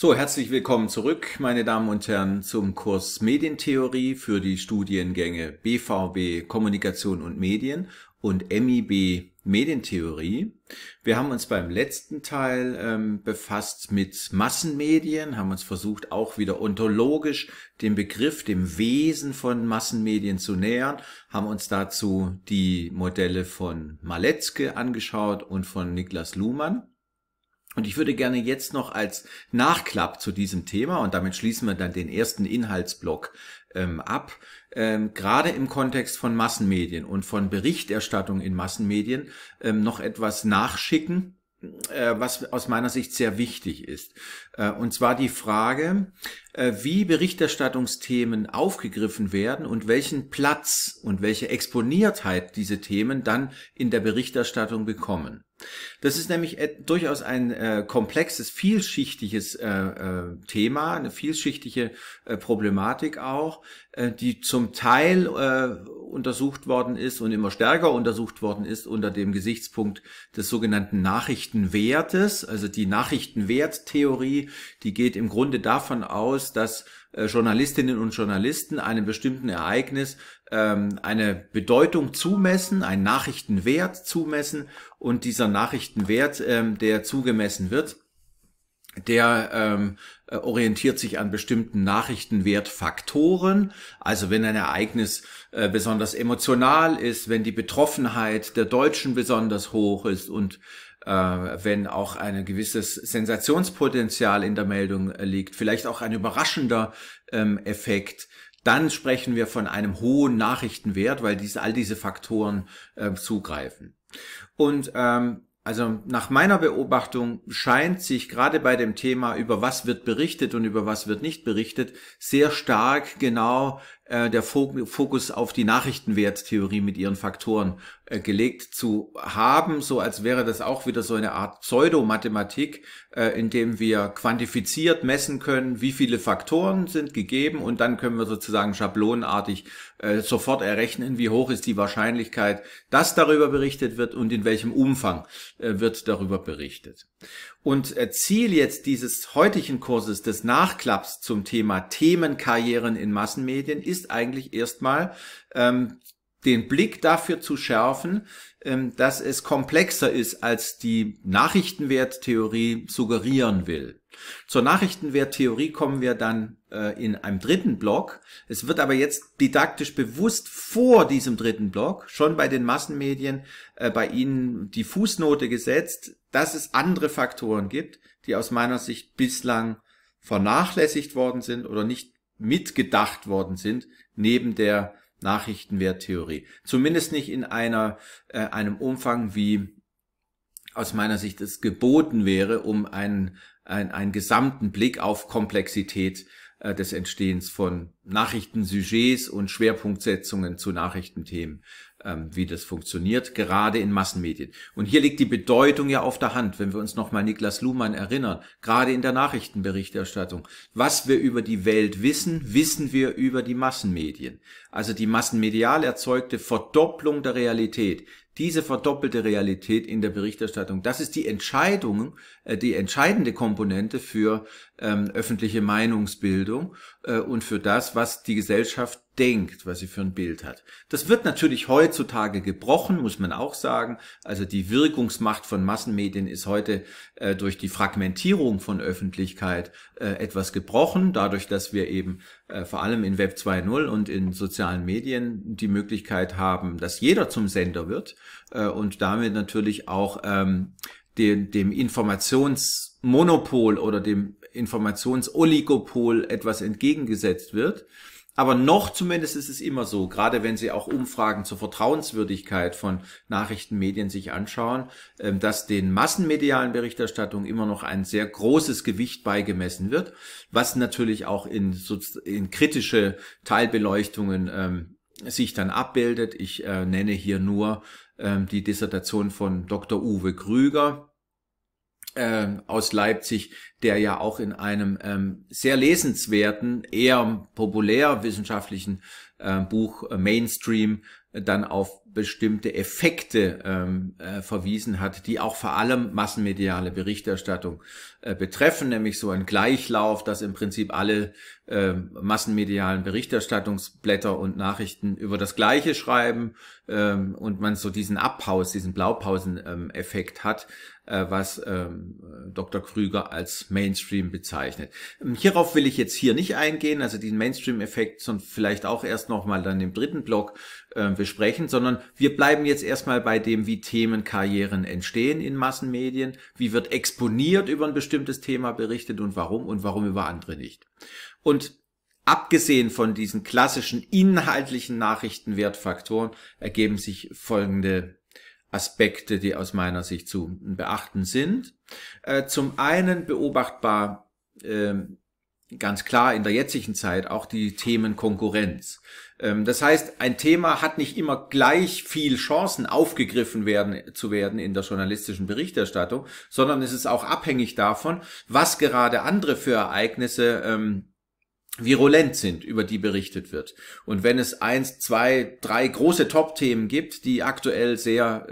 So, herzlich willkommen zurück, meine Damen und Herren, zum Kurs Medientheorie für die Studiengänge BVB Kommunikation und Medien und MIB Medientheorie. Wir haben uns beim letzten Teil ähm, befasst mit Massenmedien, haben uns versucht, auch wieder ontologisch dem Begriff, dem Wesen von Massenmedien zu nähern, haben uns dazu die Modelle von Maletzke angeschaut und von Niklas Luhmann. Und ich würde gerne jetzt noch als Nachklapp zu diesem Thema, und damit schließen wir dann den ersten Inhaltsblock ähm, ab, ähm, gerade im Kontext von Massenmedien und von Berichterstattung in Massenmedien ähm, noch etwas nachschicken, äh, was aus meiner Sicht sehr wichtig ist. Äh, und zwar die Frage, äh, wie Berichterstattungsthemen aufgegriffen werden und welchen Platz und welche Exponiertheit diese Themen dann in der Berichterstattung bekommen. Das ist nämlich äh, durchaus ein äh, komplexes, vielschichtiges äh, äh, Thema, eine vielschichtige äh, Problematik auch, äh, die zum Teil untersucht worden ist und immer stärker untersucht worden ist unter dem Gesichtspunkt des sogenannten Nachrichtenwertes. Also die Nachrichtenwerttheorie, die geht im Grunde davon aus, dass Journalistinnen und Journalisten einem bestimmten Ereignis ähm, eine Bedeutung zumessen, einen Nachrichtenwert zumessen und dieser Nachrichtenwert, ähm, der zugemessen wird, der ähm, äh, orientiert sich an bestimmten Nachrichtenwertfaktoren. Also wenn ein Ereignis äh, besonders emotional ist, wenn die Betroffenheit der Deutschen besonders hoch ist und äh, wenn auch ein gewisses Sensationspotenzial in der Meldung äh, liegt, vielleicht auch ein überraschender ähm, Effekt, dann sprechen wir von einem hohen Nachrichtenwert, weil diese, all diese Faktoren äh, zugreifen. Und ähm, also nach meiner Beobachtung scheint sich gerade bei dem Thema, über was wird berichtet und über was wird nicht berichtet, sehr stark genau äh, der Fokus auf die Nachrichtenwerttheorie mit ihren Faktoren äh, gelegt zu haben, so als wäre das auch wieder so eine Art Pseudomathematik, äh, in dem wir quantifiziert messen können, wie viele Faktoren sind gegeben und dann können wir sozusagen schablonenartig äh, sofort errechnen, wie hoch ist die Wahrscheinlichkeit, dass darüber berichtet wird und in welchem Umfang äh, wird darüber berichtet. Und äh, Ziel jetzt dieses heutigen Kurses des Nachklaps zum Thema Themenkarrieren in Massenmedien ist eigentlich erstmal ähm, den Blick dafür zu schärfen, ähm, dass es komplexer ist, als die Nachrichtenwerttheorie suggerieren will. Zur Nachrichtenwerttheorie kommen wir dann äh, in einem dritten Block. Es wird aber jetzt didaktisch bewusst vor diesem dritten Block, schon bei den Massenmedien, äh, bei Ihnen die Fußnote gesetzt, dass es andere Faktoren gibt, die aus meiner Sicht bislang vernachlässigt worden sind oder nicht mitgedacht worden sind, neben der Nachrichtenwerttheorie. Zumindest nicht in einer, äh, einem Umfang, wie aus meiner Sicht es geboten wäre, um einen, einen, einen gesamten Blick auf Komplexität äh, des Entstehens von Nachrichtensujets und Schwerpunktsetzungen zu Nachrichtenthemen, ähm, wie das funktioniert, gerade in Massenmedien. Und hier liegt die Bedeutung ja auf der Hand, wenn wir uns nochmal Niklas Luhmann erinnern, gerade in der Nachrichtenberichterstattung. Was wir über die Welt wissen, wissen wir über die Massenmedien. Also die massenmedial erzeugte Verdopplung der Realität, diese verdoppelte Realität in der Berichterstattung, das ist die Entscheidung, äh, die entscheidende Komponente für ähm, öffentliche Meinungsbildung äh, und für das, was die Gesellschaft denkt, was sie für ein Bild hat. Das wird natürlich heutzutage gebrochen, muss man auch sagen. Also die Wirkungsmacht von Massenmedien ist heute äh, durch die Fragmentierung von Öffentlichkeit äh, etwas gebrochen, dadurch, dass wir eben äh, vor allem in Web 2.0 und in sozialen Medien die Möglichkeit haben, dass jeder zum Sender wird äh, und damit natürlich auch ähm, dem, dem Informations Monopol oder dem Informationsoligopol etwas entgegengesetzt wird. Aber noch zumindest ist es immer so, gerade wenn Sie auch Umfragen zur Vertrauenswürdigkeit von Nachrichtenmedien sich anschauen, ähm, dass den massenmedialen Berichterstattung immer noch ein sehr großes Gewicht beigemessen wird, was natürlich auch in, in kritische Teilbeleuchtungen ähm, sich dann abbildet. Ich äh, nenne hier nur ähm, die Dissertation von Dr. Uwe Krüger, ähm, aus Leipzig, der ja auch in einem ähm, sehr lesenswerten, eher populärwissenschaftlichen äh, Buch äh, Mainstream äh, dann auf bestimmte Effekte ähm, äh, verwiesen hat, die auch vor allem massenmediale Berichterstattung äh, betreffen, nämlich so ein Gleichlauf, dass im Prinzip alle äh, massenmedialen Berichterstattungsblätter und Nachrichten über das Gleiche schreiben ähm, und man so diesen Abpaus, diesen Blaupauseneffekt ähm, hat. Äh, was ähm, Dr. Krüger als Mainstream bezeichnet. Ähm, hierauf will ich jetzt hier nicht eingehen, also diesen Mainstream-Effekt, sondern vielleicht auch erst nochmal dann im dritten Block äh, besprechen, sondern wir bleiben jetzt erstmal bei dem, wie Themenkarrieren entstehen in Massenmedien, wie wird exponiert über ein bestimmtes Thema berichtet und warum und warum über andere nicht. Und abgesehen von diesen klassischen inhaltlichen Nachrichtenwertfaktoren ergeben sich folgende Aspekte, die aus meiner Sicht zu beachten sind. Äh, zum einen beobachtbar ähm, ganz klar in der jetzigen Zeit auch die Themen Konkurrenz. Ähm, das heißt, ein Thema hat nicht immer gleich viel Chancen aufgegriffen werden, zu werden in der journalistischen Berichterstattung, sondern es ist auch abhängig davon, was gerade andere für Ereignisse ähm, virulent sind, über die berichtet wird. Und wenn es eins, zwei, drei große Top-Themen gibt, die aktuell sehr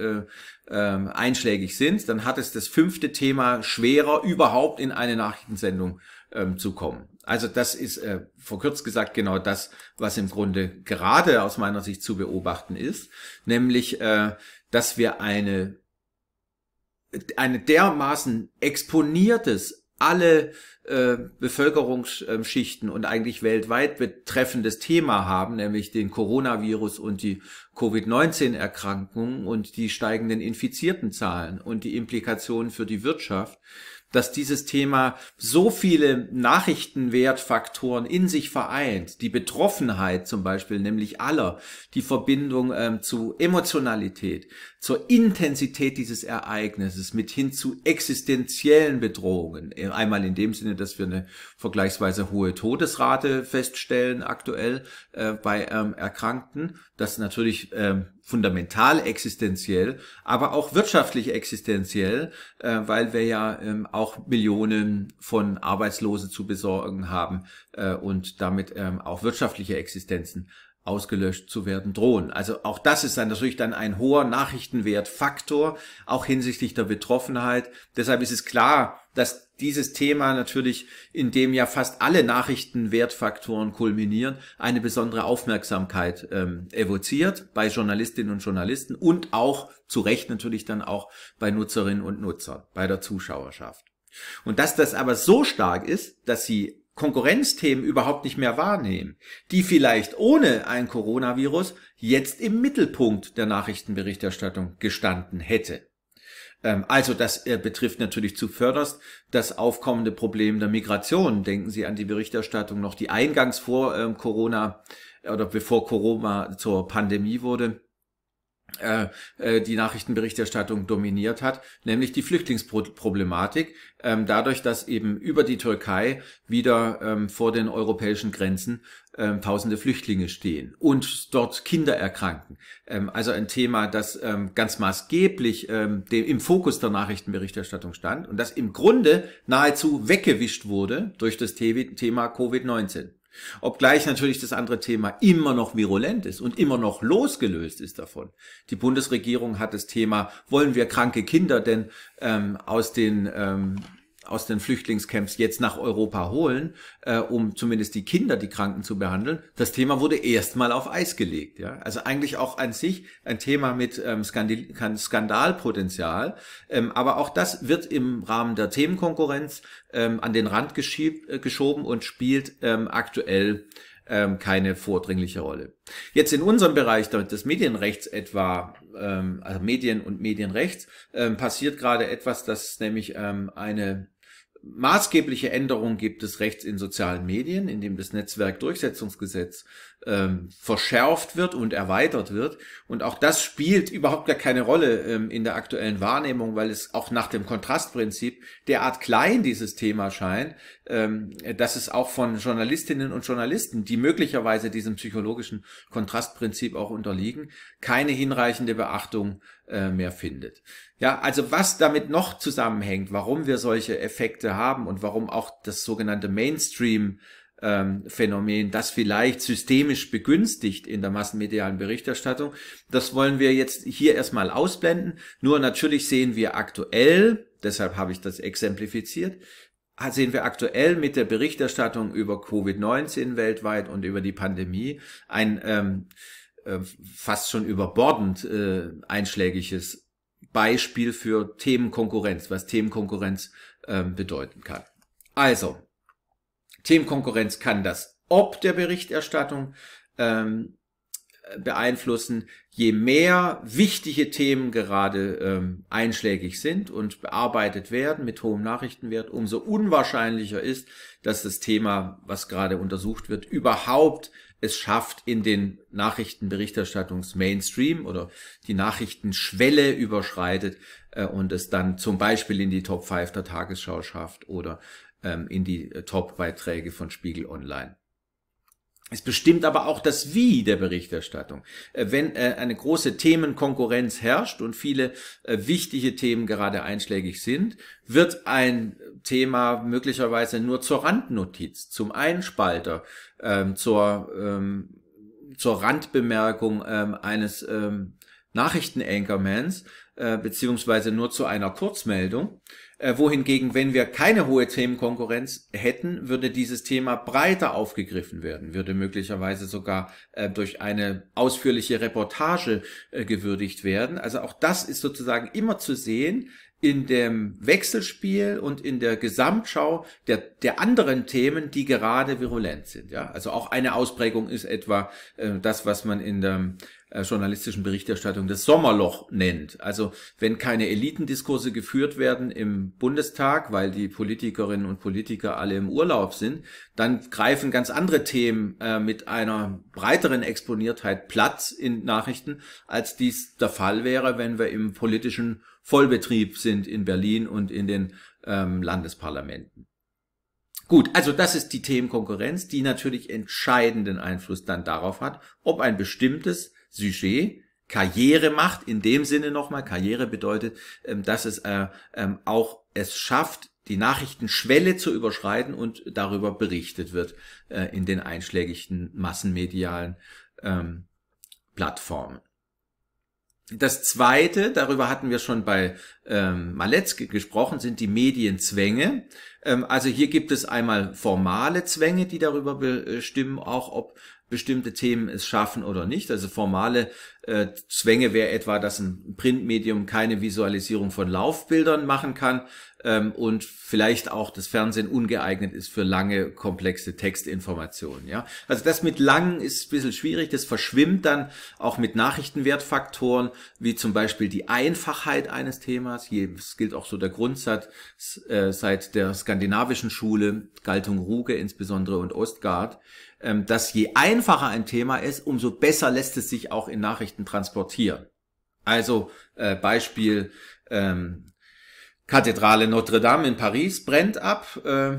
äh, äh, einschlägig sind, dann hat es das fünfte Thema schwerer, überhaupt in eine Nachrichtensendung ähm, zu kommen. Also das ist äh, vor kurz gesagt genau das, was im Grunde gerade aus meiner Sicht zu beobachten ist, nämlich, äh, dass wir eine eine dermaßen exponiertes alle äh, Bevölkerungsschichten und eigentlich weltweit betreffendes Thema haben, nämlich den Coronavirus und die Covid-19-Erkrankungen und die steigenden Infiziertenzahlen und die Implikationen für die Wirtschaft, dass dieses Thema so viele Nachrichtenwertfaktoren in sich vereint. Die Betroffenheit zum Beispiel, nämlich aller, die Verbindung ähm, zu Emotionalität, zur Intensität dieses Ereignisses mit hin zu existenziellen Bedrohungen. Einmal in dem Sinne, dass wir eine vergleichsweise hohe Todesrate feststellen aktuell äh, bei ähm, Erkrankten, dass natürlich ähm, fundamental existenziell, aber auch wirtschaftlich existenziell, äh, weil wir ja ähm, auch Millionen von Arbeitslosen zu besorgen haben äh, und damit ähm, auch wirtschaftliche Existenzen ausgelöscht zu werden drohen. Also auch das ist dann natürlich dann ein hoher Nachrichtenwertfaktor, auch hinsichtlich der Betroffenheit. Deshalb ist es klar, dass dieses Thema natürlich, in dem ja fast alle Nachrichtenwertfaktoren kulminieren, eine besondere Aufmerksamkeit ähm, evoziert bei Journalistinnen und Journalisten und auch zu Recht natürlich dann auch bei Nutzerinnen und Nutzern, bei der Zuschauerschaft. Und dass das aber so stark ist, dass sie Konkurrenzthemen überhaupt nicht mehr wahrnehmen, die vielleicht ohne ein Coronavirus jetzt im Mittelpunkt der Nachrichtenberichterstattung gestanden hätte. Ähm, also das äh, betrifft natürlich zuvörderst das aufkommende Problem der Migration. Denken Sie an die Berichterstattung noch, die eingangs vor ähm, Corona äh, oder bevor Corona zur Pandemie wurde äh, äh, die Nachrichtenberichterstattung dominiert hat, nämlich die Flüchtlingsproblematik, ähm, dadurch, dass eben über die Türkei wieder ähm, vor den europäischen Grenzen ähm, tausende Flüchtlinge stehen und dort Kinder erkranken. also ein Thema, das ganz maßgeblich im Fokus der Nachrichtenberichterstattung stand und das im Grunde nahezu weggewischt wurde durch das Thema Covid-19. Obgleich natürlich das andere Thema immer noch virulent ist und immer noch losgelöst ist davon. Die Bundesregierung hat das Thema, wollen wir kranke Kinder denn ähm, aus den ähm, aus den Flüchtlingscamps jetzt nach Europa holen, äh, um zumindest die Kinder, die Kranken zu behandeln. Das Thema wurde erstmal auf Eis gelegt. Ja? Also eigentlich auch an sich ein Thema mit ähm, Skandal Skandalpotenzial. Ähm, aber auch das wird im Rahmen der Themenkonkurrenz ähm, an den Rand geschieb, äh, geschoben und spielt ähm, aktuell ähm, keine vordringliche Rolle. Jetzt in unserem Bereich des Medienrechts etwa, ähm, also Medien und Medienrechts, ähm, passiert gerade etwas, dass nämlich ähm, eine maßgebliche Änderungen gibt es rechts in sozialen Medien, indem das Netzwerkdurchsetzungsgesetz ähm, verschärft wird und erweitert wird. Und auch das spielt überhaupt gar keine Rolle ähm, in der aktuellen Wahrnehmung, weil es auch nach dem Kontrastprinzip derart klein dieses Thema scheint, ähm, dass es auch von Journalistinnen und Journalisten, die möglicherweise diesem psychologischen Kontrastprinzip auch unterliegen, keine hinreichende Beachtung äh, mehr findet. Ja, also was damit noch zusammenhängt, warum wir solche Effekte haben und warum auch das sogenannte Mainstream ähm, Phänomen, das vielleicht systemisch begünstigt in der massenmedialen Berichterstattung. Das wollen wir jetzt hier erstmal ausblenden. Nur natürlich sehen wir aktuell, deshalb habe ich das exemplifiziert, ah, sehen wir aktuell mit der Berichterstattung über Covid-19 weltweit und über die Pandemie ein ähm, äh, fast schon überbordend äh, einschlägiges Beispiel für Themenkonkurrenz, was Themenkonkurrenz äh, bedeuten kann. Also, Themenkonkurrenz kann das ob der Berichterstattung ähm, beeinflussen, je mehr wichtige Themen gerade ähm, einschlägig sind und bearbeitet werden mit hohem Nachrichtenwert, umso unwahrscheinlicher ist, dass das Thema, was gerade untersucht wird, überhaupt es schafft, in den Nachrichtenberichterstattungs-Mainstream oder die Nachrichtenschwelle überschreitet äh, und es dann zum Beispiel in die Top 5 der Tagesschau schafft oder ähm, in die äh, Top-Beiträge von Spiegel Online. Es bestimmt aber auch das Wie der Berichterstattung. Äh, wenn äh, eine große Themenkonkurrenz herrscht und viele wichtige Themen gerade einschlägig sind, wird ein Thema möglicherweise nur zur Randnotiz, zum Einspalter, ähm, zur, ähm, zur Randbemerkung ähm, eines ähm, Nachrichtenanchormans, beziehungsweise nur zu einer Kurzmeldung äh, wohingegen, wenn wir keine hohe Themenkonkurrenz hätten, würde dieses Thema breiter aufgegriffen werden, würde möglicherweise sogar äh, durch eine ausführliche Reportage äh, gewürdigt werden. Also auch das ist sozusagen immer zu sehen in dem Wechselspiel und in der Gesamtschau der, der anderen Themen, die gerade virulent sind. Ja? Also auch eine Ausprägung ist etwa äh, das, was man in der äh, journalistischen Berichterstattung das Sommerloch nennt. Also wenn keine Elitendiskurse geführt werden im Bundestag, weil die Politikerinnen und Politiker alle im Urlaub sind, dann greifen ganz andere Themen äh, mit einer breiteren Exponiertheit Platz in Nachrichten, als dies der Fall wäre, wenn wir im politischen Vollbetrieb sind in Berlin und in den ähm, Landesparlamenten. Gut, also das ist die Themenkonkurrenz, die natürlich entscheidenden Einfluss dann darauf hat, ob ein bestimmtes Sujet Karriere macht. In dem Sinne nochmal, Karriere bedeutet, ähm, dass es äh, ähm, auch es schafft, die Nachrichtenschwelle zu überschreiten und darüber berichtet wird äh, in den einschlägigen massenmedialen ähm, Plattformen. Das zweite, darüber hatten wir schon bei ähm, Maletzke gesprochen, sind die Medienzwänge. Ähm, also hier gibt es einmal formale Zwänge, die darüber bestimmen, äh, auch ob bestimmte Themen es schaffen oder nicht. Also formale äh, Zwänge wäre etwa, dass ein Printmedium keine Visualisierung von Laufbildern machen kann ähm, und vielleicht auch das Fernsehen ungeeignet ist für lange, komplexe Textinformationen. Ja? Also das mit langen ist ein bisschen schwierig, das verschwimmt dann auch mit Nachrichtenwertfaktoren, wie zum Beispiel die Einfachheit eines Themas. Es gilt auch so der Grundsatz äh, seit der skandinavischen Schule, Galtung Ruge insbesondere und Ostgard, ähm, dass je einfacher ein Thema ist, umso besser lässt es sich auch in Nachrichten transportieren. Also äh, Beispiel ähm, Kathedrale Notre Dame in Paris brennt ab. Äh,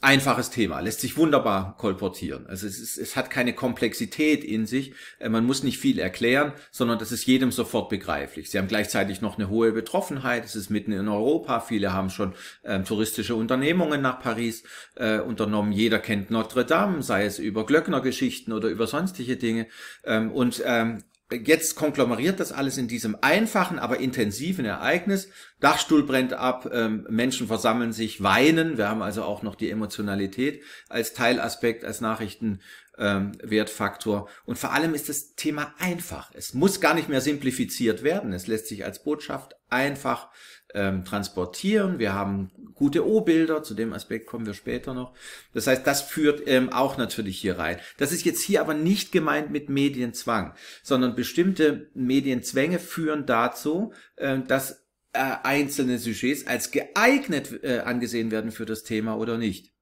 einfaches Thema, lässt sich wunderbar kolportieren. Also es, ist, es hat keine Komplexität in sich, äh, man muss nicht viel erklären, sondern das ist jedem sofort begreiflich. Sie haben gleichzeitig noch eine hohe Betroffenheit, es ist mitten in Europa, viele haben schon ähm, touristische Unternehmungen nach Paris äh, unternommen, jeder kennt Notre Dame, sei es über Glöckner-Geschichten oder über sonstige Dinge. Ähm, und ähm, jetzt konglomeriert das alles in diesem einfachen, aber intensiven Ereignis. Dachstuhl brennt ab, ähm, Menschen versammeln sich, weinen. Wir haben also auch noch die Emotionalität als Teilaspekt, als Nachrichtenwertfaktor. Ähm, Und vor allem ist das Thema einfach. Es muss gar nicht mehr simplifiziert werden. Es lässt sich als Botschaft einfach ähm, transportieren. Wir haben gute O-Bilder, zu dem Aspekt kommen wir später noch. Das heißt, das führt ähm, auch natürlich hier rein. Das ist jetzt hier aber nicht gemeint mit Medienzwang, sondern bestimmte Medienzwänge führen dazu, ähm, dass äh, einzelne Sujets als geeignet äh, angesehen werden für das Thema oder nicht.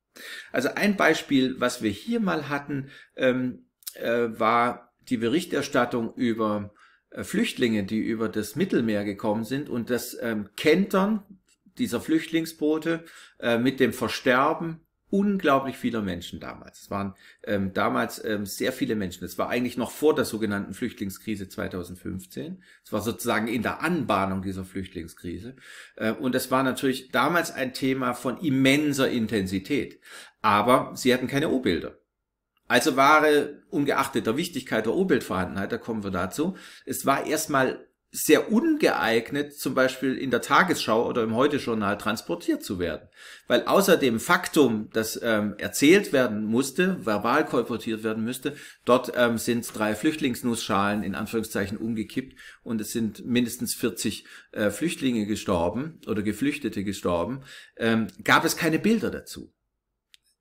Also ein Beispiel, was wir hier mal hatten, ähm, äh, war die Berichterstattung über äh, Flüchtlinge, die über das Mittelmeer gekommen sind und das ähm, Kentern dieser Flüchtlingsboote äh, mit dem Versterben unglaublich vieler Menschen damals. Es waren ähm, damals ähm, sehr viele Menschen. Es war eigentlich noch vor der sogenannten Flüchtlingskrise 2015. Es war sozusagen in der Anbahnung dieser Flüchtlingskrise. Äh, und es war natürlich damals ein Thema von immenser Intensität. Aber sie hatten keine u bilder also Ware, ungeachtet der Wichtigkeit der Umweltvorhandenheit, da kommen wir dazu, es war erstmal sehr ungeeignet, zum Beispiel in der Tagesschau oder im Heute-Journal transportiert zu werden. Weil außer dem Faktum, das ähm, erzählt werden musste, verbal kolportiert werden müsste, dort ähm, sind drei Flüchtlingsnussschalen in Anführungszeichen umgekippt und es sind mindestens 40 äh, Flüchtlinge gestorben oder Geflüchtete gestorben, ähm, gab es keine Bilder dazu.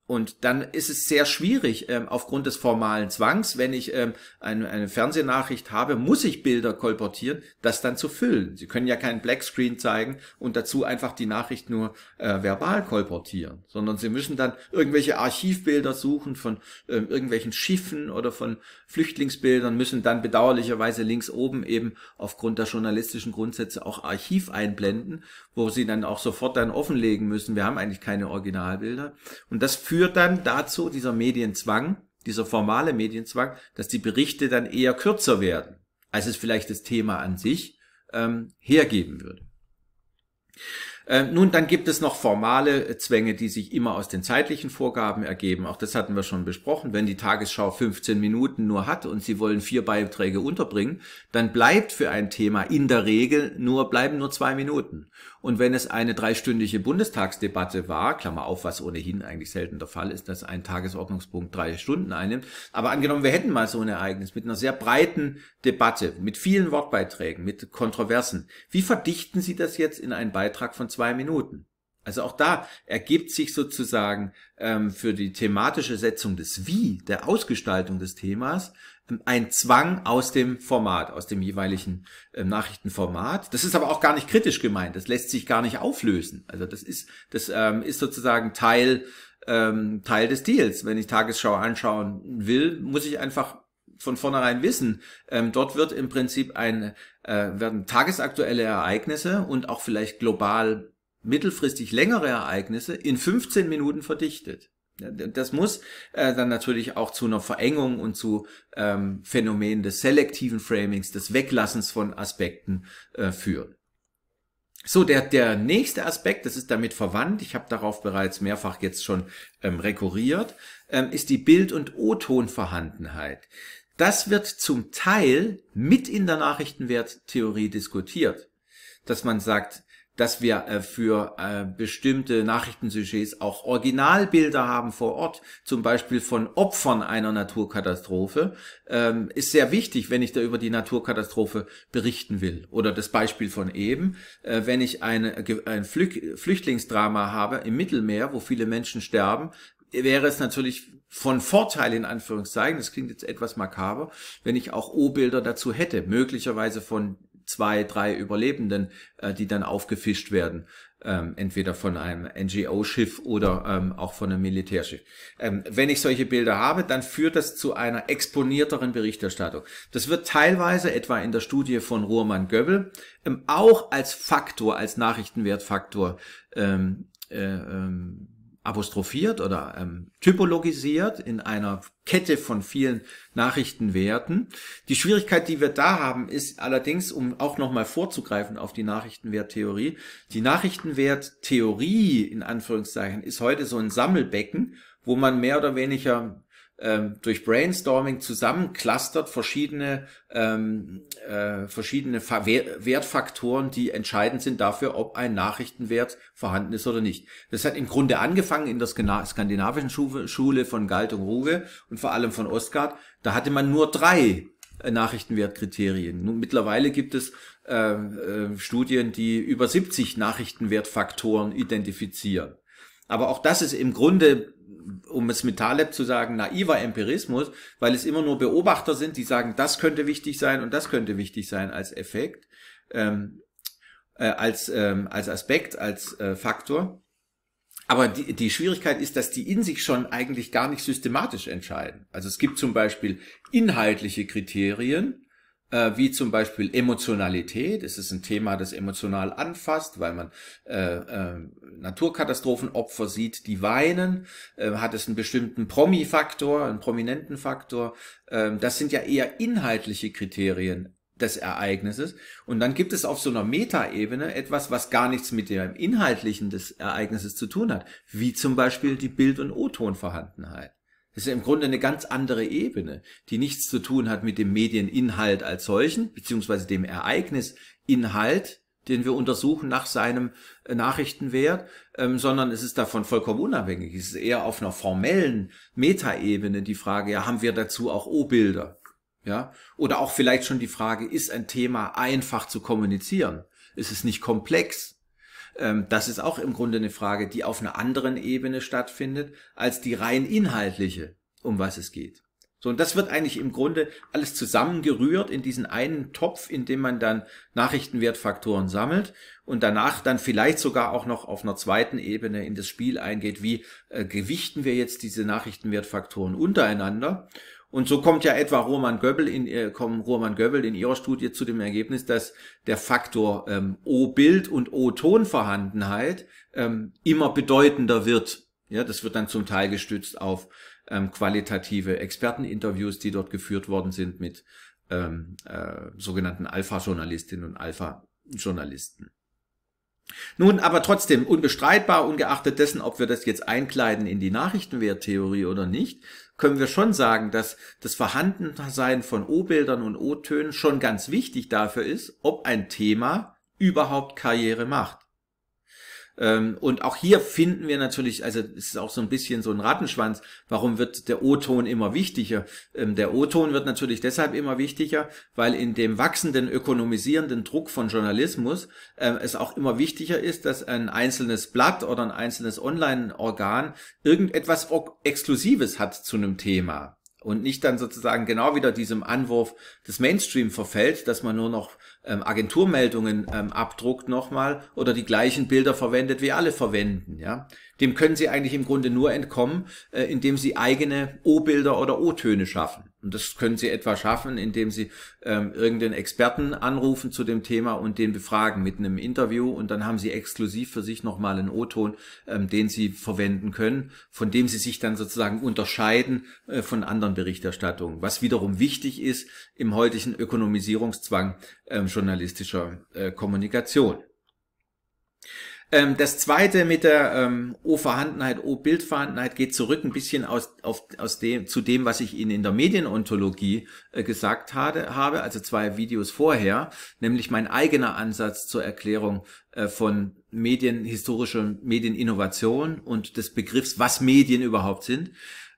Und dann ist es sehr schwierig, ähm, aufgrund des formalen Zwangs, wenn ich ähm, eine, eine Fernsehnachricht habe, muss ich Bilder kolportieren, das dann zu füllen. Sie können ja keinen Blackscreen zeigen und dazu einfach die Nachricht nur äh, verbal kolportieren, sondern Sie müssen dann irgendwelche Archivbilder suchen von ähm, irgendwelchen Schiffen oder von Flüchtlingsbildern, müssen dann bedauerlicherweise links oben eben aufgrund der journalistischen Grundsätze auch Archiv einblenden, wo Sie dann auch sofort dann offenlegen müssen, wir haben eigentlich keine Originalbilder. Und das führt dann dazu, dieser Medienzwang, dieser formale Medienzwang, dass die Berichte dann eher kürzer werden, als es vielleicht das Thema an sich ähm, hergeben würde. Äh, nun, dann gibt es noch formale äh, Zwänge, die sich immer aus den zeitlichen Vorgaben ergeben. Auch das hatten wir schon besprochen. Wenn die Tagesschau 15 Minuten nur hat und Sie wollen vier Beiträge unterbringen, dann bleibt für ein Thema in der Regel nur, bleiben nur zwei Minuten. Und wenn es eine dreistündige Bundestagsdebatte war, Klammer auf, was ohnehin eigentlich selten der Fall ist, dass ein Tagesordnungspunkt drei Stunden einnimmt. Aber angenommen, wir hätten mal so ein Ereignis mit einer sehr breiten Debatte, mit vielen Wortbeiträgen, mit Kontroversen. Wie verdichten Sie das jetzt in einen Beitrag von zwei Minuten. Also auch da ergibt sich sozusagen ähm, für die thematische Setzung des Wie, der Ausgestaltung des Themas, ähm, ein Zwang aus dem Format, aus dem jeweiligen äh, Nachrichtenformat. Das ist aber auch gar nicht kritisch gemeint. Das lässt sich gar nicht auflösen. Also das ist, das ähm, ist sozusagen Teil, ähm, Teil des Deals. Wenn ich Tagesschau anschauen will, muss ich einfach von vornherein wissen. Ähm, dort wird im Prinzip ein, äh, werden tagesaktuelle Ereignisse und auch vielleicht global mittelfristig längere Ereignisse in 15 Minuten verdichtet. Das muss äh, dann natürlich auch zu einer Verengung und zu ähm, Phänomenen des selektiven Framings, des Weglassens von Aspekten äh, führen. So, der, der nächste Aspekt, das ist damit verwandt, ich habe darauf bereits mehrfach jetzt schon ähm, rekurriert, ähm, ist die Bild- und O-Ton-Vorhandenheit. Das wird zum Teil mit in der Nachrichtenwerttheorie diskutiert, dass man sagt, dass wir äh, für äh, bestimmte Nachrichtensujets auch Originalbilder haben vor Ort, zum Beispiel von Opfern einer Naturkatastrophe, ähm, ist sehr wichtig, wenn ich da über die Naturkatastrophe berichten will. Oder das Beispiel von eben, äh, wenn ich ein Flüchtlingsdrama habe im Mittelmeer, wo viele Menschen sterben, wäre es natürlich von Vorteil in Anführungszeichen, das klingt jetzt etwas makaber, wenn ich auch O-Bilder dazu hätte, möglicherweise von zwei, drei Überlebenden, äh, die dann aufgefischt werden, ähm, entweder von einem NGO-Schiff oder ähm, auch von einem Militärschiff. Ähm, wenn ich solche Bilder habe, dann führt das zu einer exponierteren Berichterstattung. Das wird teilweise, etwa in der Studie von Ruhrmann Göbel, ähm, auch als Faktor, als Nachrichtenwertfaktor ähm, äh, ähm, apostrophiert oder ähm, typologisiert in einer Kette von vielen Nachrichtenwerten. Die Schwierigkeit, die wir da haben, ist allerdings, um auch nochmal vorzugreifen auf die Nachrichtenwerttheorie, die Nachrichtenwerttheorie in Anführungszeichen ist heute so ein Sammelbecken, wo man mehr oder weniger ähm, durch Brainstorming zusammenclustert verschiedene, ähm, äh, verschiedene Fa Wertfaktoren, die entscheidend sind dafür, ob ein Nachrichtenwert vorhanden ist oder nicht. Das hat im Grunde angefangen in der skandinavischen Schule von Galt und Ruge und vor allem von Ostgard. Da hatte man nur drei äh, Nachrichtenwertkriterien. Nun, mittlerweile gibt es äh, äh, Studien, die über 70 Nachrichtenwertfaktoren identifizieren. Aber auch das ist im Grunde um es mit Taleb zu sagen, naiver Empirismus, weil es immer nur Beobachter sind, die sagen, das könnte wichtig sein und das könnte wichtig sein als Effekt, ähm, äh, als, ähm, als Aspekt, als äh, Faktor. Aber die, die Schwierigkeit ist, dass die in sich schon eigentlich gar nicht systematisch entscheiden. Also es gibt zum Beispiel inhaltliche Kriterien, äh, wie zum Beispiel Emotionalität. Es ist ein Thema, das emotional anfasst, weil man äh, äh, Naturkatastrophenopfer sieht, die weinen. Äh, hat es einen bestimmten Promi-Faktor, einen prominenten Faktor. Ähm, das sind ja eher inhaltliche Kriterien des Ereignisses. Und dann gibt es auf so einer Metaebene etwas, was gar nichts mit dem Inhaltlichen des Ereignisses zu tun hat, wie zum Beispiel die Bild- und O-Ton-Vorhandenheit. Das ist im Grunde eine ganz andere Ebene, die nichts zu tun hat mit dem Medieninhalt als solchen, beziehungsweise dem Ereignisinhalt, den wir untersuchen nach seinem äh, Nachrichtenwert, ähm, sondern es ist davon vollkommen unabhängig. Es ist eher auf einer formellen Metaebene die Frage, ja, haben wir dazu auch O-Bilder? Ja? Oder auch vielleicht schon die Frage, ist ein Thema einfach zu kommunizieren? Ist es nicht komplex? Ähm, das ist auch im Grunde eine Frage, die auf einer anderen Ebene stattfindet, als die rein inhaltliche, um was es geht. So, und das wird eigentlich im Grunde alles zusammengerührt in diesen einen Topf, in dem man dann Nachrichtenwertfaktoren sammelt und danach dann vielleicht sogar auch noch auf einer zweiten Ebene in das Spiel eingeht, wie äh, gewichten wir jetzt diese Nachrichtenwertfaktoren untereinander und so kommt ja etwa Roman Göbel in, äh, kommen Roman Göbel in ihrer Studie zu dem Ergebnis, dass der Faktor ähm, O-Bild und O-Tonverhandenheit ähm, immer bedeutender wird. Ja, das wird dann zum Teil gestützt auf ähm, qualitative Experteninterviews, die dort geführt worden sind mit ähm, äh, sogenannten Alpha-Journalistinnen und Alpha-Journalisten. Nun, aber trotzdem, unbestreitbar, ungeachtet dessen, ob wir das jetzt einkleiden in die Nachrichtenwerttheorie oder nicht, können wir schon sagen, dass das Vorhandensein von O-Bildern und O-Tönen schon ganz wichtig dafür ist, ob ein Thema überhaupt Karriere macht. Ähm, und auch hier finden wir natürlich, also es ist auch so ein bisschen so ein Rattenschwanz, warum wird der O-Ton immer wichtiger? Ähm, der O-Ton wird natürlich deshalb immer wichtiger, weil in dem wachsenden ökonomisierenden Druck von Journalismus ähm, es auch immer wichtiger ist, dass ein einzelnes Blatt oder ein einzelnes Online-Organ irgendetwas Exklusives hat zu einem Thema und nicht dann sozusagen genau wieder diesem Anwurf des Mainstream verfällt, dass man nur noch ähm, Agenturmeldungen ähm, abdruckt nochmal oder die gleichen Bilder verwendet, wie alle verwenden. Ja, dem können Sie eigentlich im Grunde nur entkommen, äh, indem Sie eigene O-Bilder oder O-Töne schaffen. Und das können Sie etwa schaffen, indem Sie ähm, irgendeinen Experten anrufen zu dem Thema und den befragen mit einem Interview. Und dann haben Sie exklusiv für sich nochmal einen O-Ton, ähm, den Sie verwenden können, von dem Sie sich dann sozusagen unterscheiden äh, von anderen Berichterstattungen. Was wiederum wichtig ist im heutigen Ökonomisierungszwang äh, journalistischer äh, Kommunikation. Ähm, das zweite mit der ähm, O-Vorhandenheit, O-Bildvorhandenheit geht zurück ein bisschen aus, auf, aus dem, zu dem, was ich Ihnen in der Medienontologie äh, gesagt hatte, habe, also zwei Videos vorher, nämlich mein eigener Ansatz zur Erklärung äh, von medienhistorischer Medieninnovation und des Begriffs, was Medien überhaupt sind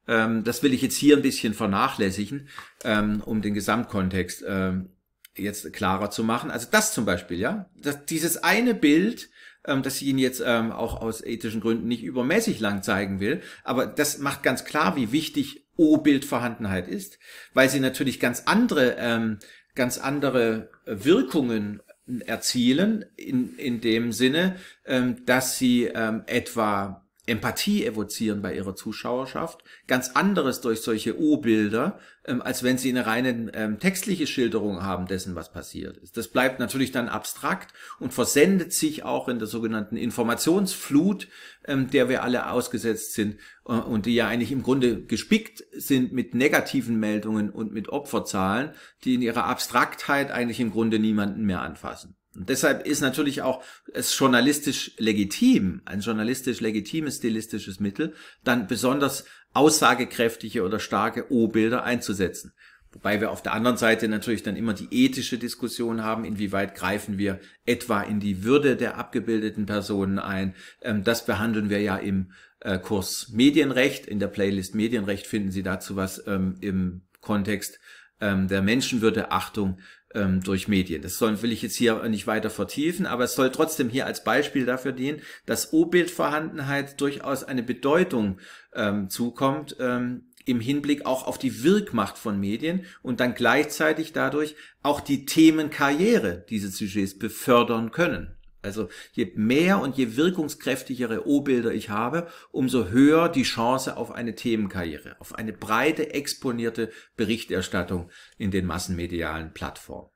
ähm, das will ich jetzt hier ein bisschen vernachlässigen, ähm, um den Gesamtkontext ähm, jetzt klarer zu machen. Also das zum Beispiel, ja. Das, dieses eine Bild ähm, dass sie ihn jetzt ähm, auch aus ethischen Gründen nicht übermäßig lang zeigen will. Aber das macht ganz klar, wie wichtig O-Bildvorhandenheit ist, weil sie natürlich ganz andere, ähm, ganz andere Wirkungen erzielen in, in dem Sinne, ähm, dass sie ähm, etwa Empathie evozieren bei ihrer Zuschauerschaft, ganz anderes durch solche O-Bilder, ähm, als wenn sie eine reine ähm, textliche Schilderung haben dessen, was passiert ist. Das bleibt natürlich dann abstrakt und versendet sich auch in der sogenannten Informationsflut, ähm, der wir alle ausgesetzt sind äh, und die ja eigentlich im Grunde gespickt sind mit negativen Meldungen und mit Opferzahlen, die in ihrer Abstraktheit eigentlich im Grunde niemanden mehr anfassen. Und deshalb ist natürlich auch es journalistisch legitim, ein journalistisch legitimes stilistisches Mittel, dann besonders aussagekräftige oder starke O-Bilder einzusetzen. Wobei wir auf der anderen Seite natürlich dann immer die ethische Diskussion haben, inwieweit greifen wir etwa in die Würde der abgebildeten Personen ein. Ähm, das behandeln wir ja im äh, Kurs Medienrecht. In der Playlist Medienrecht finden Sie dazu was ähm, im Kontext ähm, der Menschenwürde, Achtung ähm, durch Medien. Das soll, will ich jetzt hier nicht weiter vertiefen, aber es soll trotzdem hier als Beispiel dafür dienen, dass O-Bild-Vorhandenheit durchaus eine Bedeutung ähm, zukommt, ähm, im Hinblick auch auf die Wirkmacht von Medien und dann gleichzeitig dadurch auch die Themenkarriere diese Sujets befördern können. Also je mehr und je wirkungskräftigere O-Bilder ich habe, umso höher die Chance auf eine Themenkarriere, auf eine breite exponierte Berichterstattung in den massenmedialen Plattformen.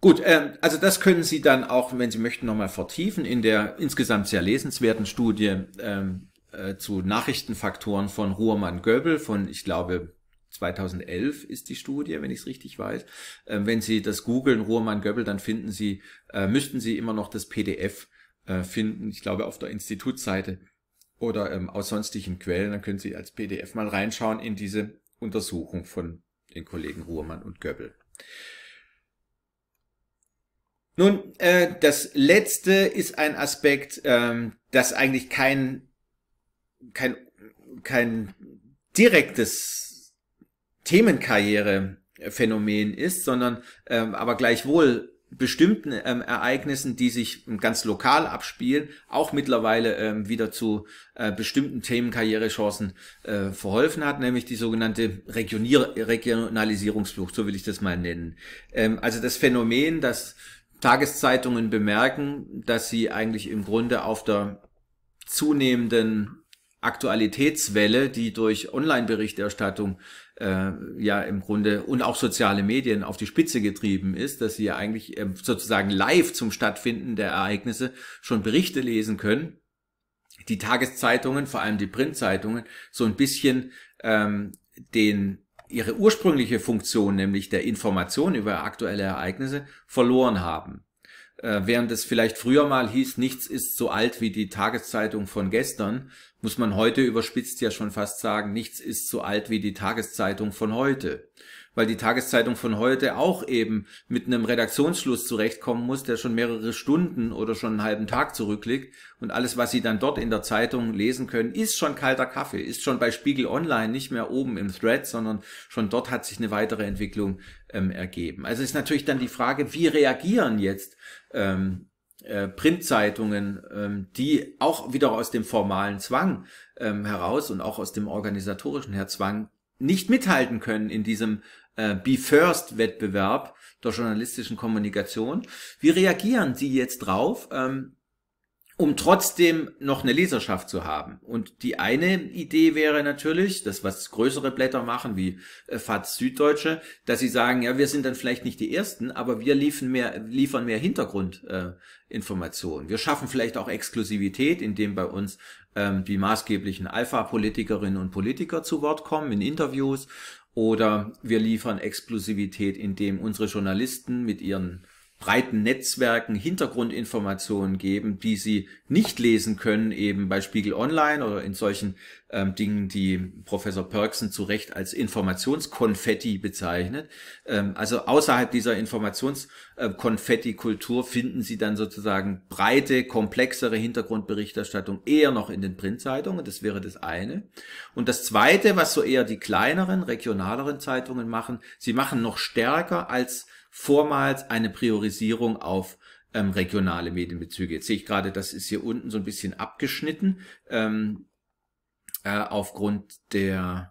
Gut, ähm, also das können Sie dann auch, wenn Sie möchten, nochmal vertiefen in der insgesamt sehr lesenswerten Studie ähm, äh, zu Nachrichtenfaktoren von Ruhrmann Göbel von, ich glaube, 2011 ist die Studie, wenn ich es richtig weiß. Äh, wenn Sie das googeln, Ruhrmann Göbbel, dann finden Sie, äh, müssten Sie immer noch das PDF äh, finden. Ich glaube, auf der Institutsseite oder ähm, aus sonstigen Quellen. Dann können Sie als PDF mal reinschauen in diese Untersuchung von den Kollegen Ruhrmann und Göbbel. Nun, äh, das letzte ist ein Aspekt, ähm, das eigentlich kein, kein, kein direktes Themenkarriere-Phänomen ist, sondern ähm, aber gleichwohl bestimmten ähm, Ereignissen, die sich ganz lokal abspielen, auch mittlerweile ähm, wieder zu äh, bestimmten Themenkarrierechancen äh, verholfen hat, nämlich die sogenannte Regionier Regionalisierungsflucht, so will ich das mal nennen. Ähm, also das Phänomen, dass Tageszeitungen bemerken, dass sie eigentlich im Grunde auf der zunehmenden Aktualitätswelle, die durch Online-Berichterstattung äh, ja im Grunde und auch soziale Medien auf die Spitze getrieben ist, dass sie ja eigentlich äh, sozusagen live zum Stattfinden der Ereignisse schon Berichte lesen können, die Tageszeitungen, vor allem die Printzeitungen, so ein bisschen ähm, den ihre ursprüngliche Funktion, nämlich der Information über aktuelle Ereignisse, verloren haben. Äh, während es vielleicht früher mal hieß, nichts ist so alt wie die Tageszeitung von gestern, muss man heute überspitzt ja schon fast sagen, nichts ist so alt wie die Tageszeitung von heute. Weil die Tageszeitung von heute auch eben mit einem Redaktionsschluss zurechtkommen muss, der schon mehrere Stunden oder schon einen halben Tag zurückliegt. Und alles, was Sie dann dort in der Zeitung lesen können, ist schon kalter Kaffee, ist schon bei Spiegel Online nicht mehr oben im Thread, sondern schon dort hat sich eine weitere Entwicklung ähm, ergeben. Also ist natürlich dann die Frage, wie reagieren jetzt ähm, äh, Printzeitungen, ähm, die auch wieder aus dem formalen Zwang ähm, heraus und auch aus dem organisatorischen Herzwang nicht mithalten können in diesem äh, Be First Wettbewerb der journalistischen Kommunikation. Wie reagieren Sie jetzt drauf? Ähm, um trotzdem noch eine Leserschaft zu haben. Und die eine Idee wäre natürlich, dass was größere Blätter machen, wie äh, FATS Süddeutsche, dass sie sagen, ja, wir sind dann vielleicht nicht die Ersten, aber wir liefern mehr, liefern mehr Hintergrundinformationen. Äh, wir schaffen vielleicht auch Exklusivität, indem bei uns ähm, die maßgeblichen Alpha-Politikerinnen und Politiker zu Wort kommen in Interviews. Oder wir liefern Exklusivität, indem unsere Journalisten mit ihren breiten Netzwerken Hintergrundinformationen geben, die sie nicht lesen können, eben bei Spiegel Online oder in solchen ähm, Dingen, die Professor Perksen zu Recht als Informationskonfetti bezeichnet. Ähm, also außerhalb dieser Informationskonfetti-Kultur finden sie dann sozusagen breite, komplexere Hintergrundberichterstattung eher noch in den Printzeitungen. Das wäre das eine. Und das zweite, was so eher die kleineren, regionaleren Zeitungen machen, sie machen noch stärker als vormals eine Priorisierung auf ähm, regionale Medienbezüge. Jetzt sehe ich gerade, das ist hier unten so ein bisschen abgeschnitten ähm, äh, aufgrund der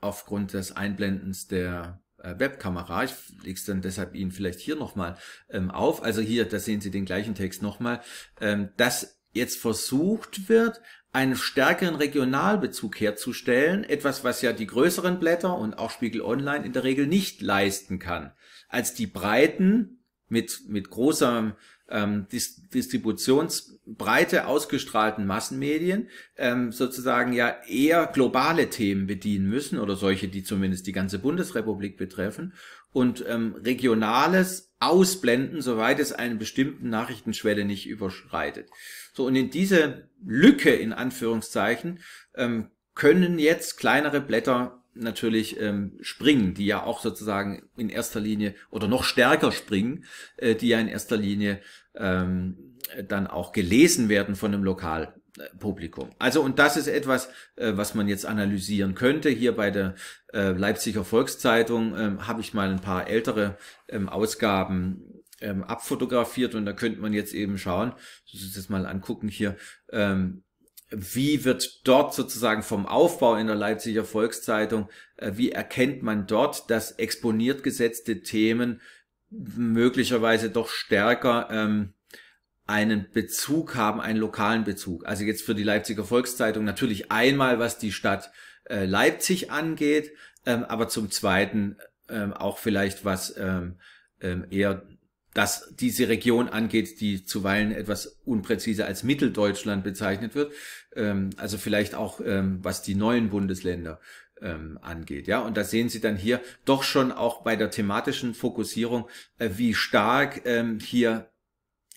aufgrund des Einblendens der äh, Webkamera. Ich lege es dann deshalb Ihnen vielleicht hier nochmal ähm, auf. Also hier, da sehen Sie den gleichen Text nochmal, ähm, dass jetzt versucht wird, einen stärkeren Regionalbezug herzustellen, etwas, was ja die größeren Blätter und auch Spiegel Online in der Regel nicht leisten kann als die breiten, mit, mit großer ähm, Dis Distributionsbreite ausgestrahlten Massenmedien ähm, sozusagen ja eher globale Themen bedienen müssen oder solche, die zumindest die ganze Bundesrepublik betreffen und ähm, regionales ausblenden, soweit es eine bestimmte Nachrichtenschwelle nicht überschreitet. So, und in diese Lücke in Anführungszeichen ähm, können jetzt kleinere Blätter natürlich ähm, springen, die ja auch sozusagen in erster Linie oder noch stärker springen, äh, die ja in erster Linie ähm, dann auch gelesen werden von dem Lokalpublikum. Also und das ist etwas, äh, was man jetzt analysieren könnte. Hier bei der äh, Leipziger Volkszeitung ähm, habe ich mal ein paar ältere ähm, Ausgaben ähm, abfotografiert und da könnte man jetzt eben schauen, das ist jetzt mal angucken hier, ähm, wie wird dort sozusagen vom Aufbau in der Leipziger Volkszeitung, äh, wie erkennt man dort, dass exponiert gesetzte Themen möglicherweise doch stärker ähm, einen Bezug haben, einen lokalen Bezug. Also jetzt für die Leipziger Volkszeitung natürlich einmal, was die Stadt äh, Leipzig angeht, ähm, aber zum Zweiten ähm, auch vielleicht was ähm, ähm, eher dass diese Region angeht, die zuweilen etwas unpräzise als Mitteldeutschland bezeichnet wird, ähm, also vielleicht auch ähm, was die neuen Bundesländer ähm, angeht. Ja, und da sehen Sie dann hier doch schon auch bei der thematischen Fokussierung, äh, wie stark ähm, hier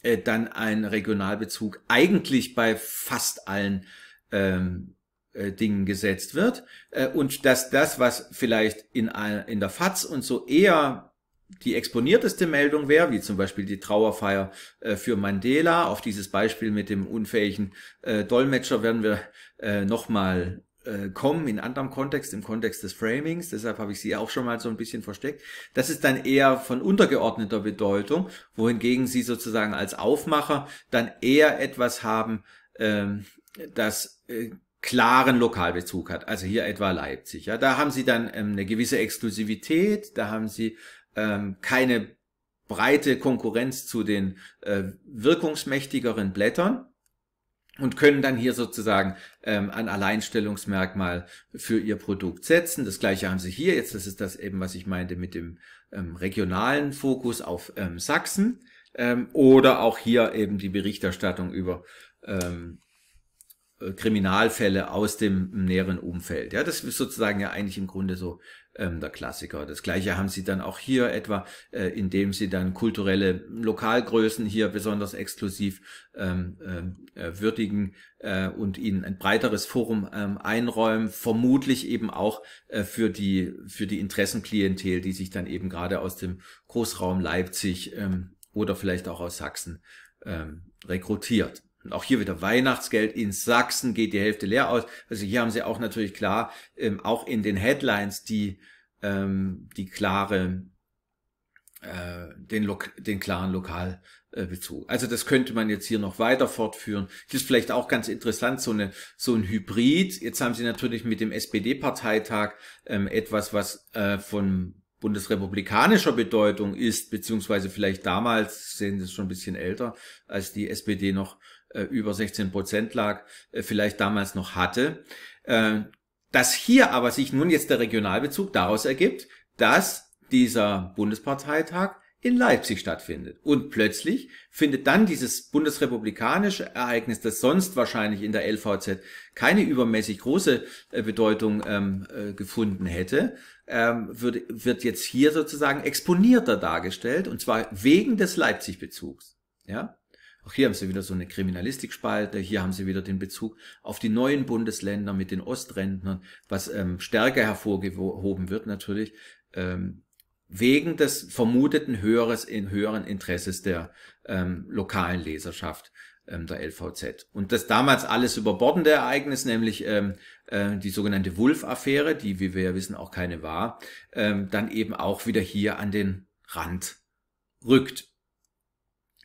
äh, dann ein Regionalbezug eigentlich bei fast allen ähm, äh, Dingen gesetzt wird äh, und dass das, was vielleicht in, äh, in der FATS und so eher die exponierteste Meldung wäre, wie zum Beispiel die Trauerfeier äh, für Mandela, auf dieses Beispiel mit dem unfähigen äh, Dolmetscher werden wir äh, nochmal äh, kommen, in anderem Kontext, im Kontext des Framings, deshalb habe ich sie auch schon mal so ein bisschen versteckt. Das ist dann eher von untergeordneter Bedeutung, wohingegen sie sozusagen als Aufmacher dann eher etwas haben, ähm, das äh, klaren Lokalbezug hat, also hier etwa Leipzig. Ja, da haben sie dann ähm, eine gewisse Exklusivität, da haben sie ähm, keine breite Konkurrenz zu den äh, wirkungsmächtigeren Blättern und können dann hier sozusagen ähm, ein Alleinstellungsmerkmal für ihr Produkt setzen. Das gleiche haben sie hier jetzt, das ist das eben, was ich meinte mit dem ähm, regionalen Fokus auf ähm, Sachsen ähm, oder auch hier eben die Berichterstattung über ähm, äh, Kriminalfälle aus dem näheren Umfeld. Ja, das ist sozusagen ja eigentlich im Grunde so ähm, der Klassiker. Das gleiche haben sie dann auch hier etwa, äh, indem sie dann kulturelle Lokalgrößen hier besonders exklusiv ähm, ähm, äh, würdigen äh, und ihnen ein breiteres Forum ähm, einräumen, vermutlich eben auch äh, für die für die Interessenklientel, die sich dann eben gerade aus dem Großraum Leipzig ähm, oder vielleicht auch aus Sachsen ähm, rekrutiert. Und auch hier wieder Weihnachtsgeld. In Sachsen geht die Hälfte leer aus. Also hier haben sie auch natürlich klar, ähm, auch in den Headlines, die, ähm, die klare, äh, den, den klaren Lokalbezug. Äh, also das könnte man jetzt hier noch weiter fortführen. Das ist vielleicht auch ganz interessant, so, eine, so ein Hybrid. Jetzt haben sie natürlich mit dem SPD-Parteitag ähm, etwas, was äh, von bundesrepublikanischer Bedeutung ist, beziehungsweise vielleicht damals, sehen Sie es schon ein bisschen älter, als die SPD noch äh, über 16 Prozent lag, äh, vielleicht damals noch hatte. Äh, dass hier aber sich nun jetzt der Regionalbezug daraus ergibt, dass dieser Bundesparteitag in Leipzig stattfindet. Und plötzlich findet dann dieses bundesrepublikanische Ereignis, das sonst wahrscheinlich in der LVZ keine übermäßig große äh, Bedeutung ähm, äh, gefunden hätte, ähm, wird, wird jetzt hier sozusagen exponierter dargestellt, und zwar wegen des Leipzig-Bezugs. Ja? Auch hier haben sie wieder so eine Kriminalistikspalte, hier haben sie wieder den Bezug auf die neuen Bundesländer mit den Ostrentnern, was ähm, stärker hervorgehoben wird natürlich, ähm, wegen des vermuteten höheres, in, höheren Interesses der ähm, lokalen Leserschaft ähm, der LVZ. Und das damals alles überbordende Ereignis, nämlich ähm, äh, die sogenannte Wulf-Affäre, die, wie wir ja wissen, auch keine war, ähm, dann eben auch wieder hier an den Rand rückt.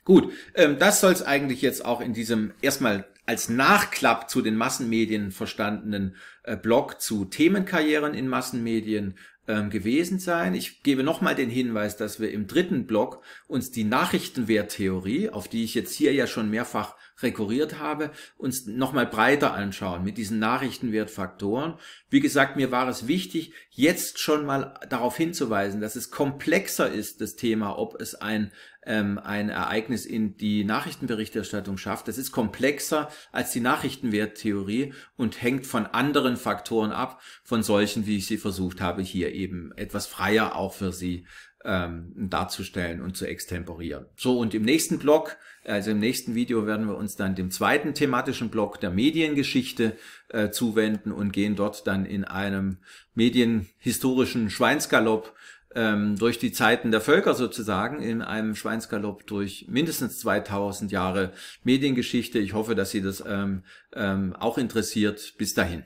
Gut, ähm, das soll es eigentlich jetzt auch in diesem erstmal als Nachklapp zu den Massenmedien verstandenen äh, Blog zu Themenkarrieren in Massenmedien ähm, gewesen sein. Ich gebe nochmal den Hinweis, dass wir im dritten Block uns die Nachrichtenwerttheorie, auf die ich jetzt hier ja schon mehrfach rekurriert habe, uns nochmal breiter anschauen mit diesen Nachrichtenwertfaktoren. Wie gesagt, mir war es wichtig, jetzt schon mal darauf hinzuweisen, dass es komplexer ist, das Thema, ob es ein, ähm, ein Ereignis in die Nachrichtenberichterstattung schafft. Das ist komplexer als die Nachrichtenwerttheorie und hängt von anderen Faktoren ab, von solchen, wie ich sie versucht habe, hier eben etwas freier auch für Sie ähm, darzustellen und zu extemporieren. So, und im nächsten Block also im nächsten Video werden wir uns dann dem zweiten thematischen Block der Mediengeschichte äh, zuwenden und gehen dort dann in einem medienhistorischen Schweinsgalopp ähm, durch die Zeiten der Völker sozusagen, in einem Schweinsgalopp durch mindestens 2000 Jahre Mediengeschichte. Ich hoffe, dass Sie das ähm, ähm, auch interessiert. Bis dahin.